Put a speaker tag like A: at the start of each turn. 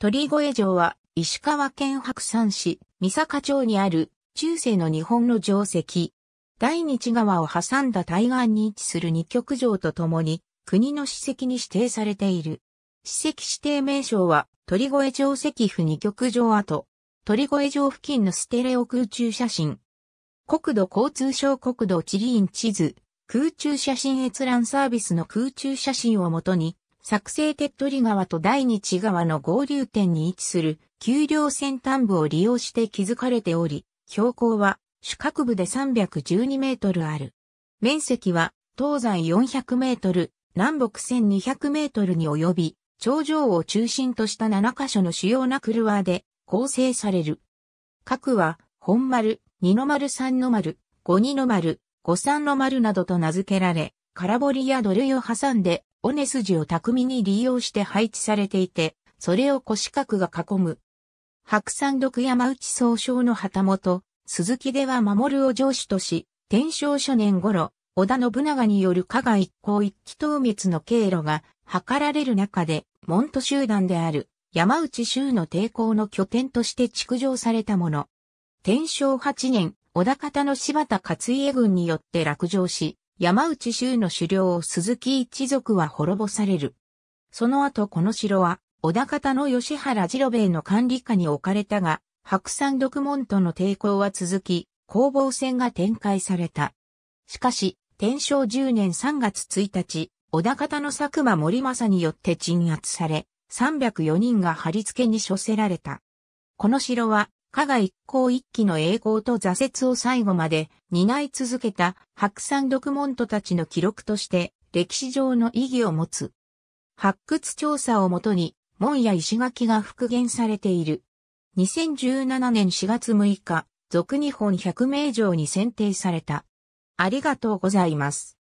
A: 鳥越城は石川県白山市三坂町にある中世の日本の城跡。大日川を挟んだ対岸に位置する二極城とともに国の史跡に指定されている。史跡指定名称は鳥越城石府二極城跡。鳥越城付近のステレオ空中写真。国土交通省国土地理院地図。空中写真閲覧サービスの空中写真をもとに作成手っ取川と第二地川の合流点に位置する丘陵先端部を利用して築かれており、標高は主角部で312メートルある。面積は東西400メートル、南北1200メートルに及び、頂上を中心とした7カ所の主要なクルワーで構成される。各は、本丸、二の丸三の丸、五二の丸、五三の丸などと名付けられ、空堀や土塁を挟んで尾根筋を巧みに利用して配置されていて、それを腰角が囲む。白山独山内総称の旗本、鈴木では守るを上司とし、天正初年頃、織田信長による加賀一向一騎討滅の経路が図られる中で、門徒集団である山内州の抵抗の拠点として築城されたもの。天正8年、織田方の柴田勝家軍によって落城し、山内州の首領鈴木一族は滅ぼされる。その後この城は、小田方の吉原次郎兵衛の管理下に置かれたが、白山独門との抵抗は続き、攻防戦が展開された。しかし、天正10年3月1日、小田方の佐久間森政によって鎮圧され、304人が貼り付けに処せられた。この城は、加賀一行一揆の栄光と挫折を最後まで担い続けた白山独門徒たちの記録として歴史上の意義を持つ。発掘調査をもとに、門や石垣が復元されている。2017年4月6日、俗日本百名城に選定された。ありがとうございます。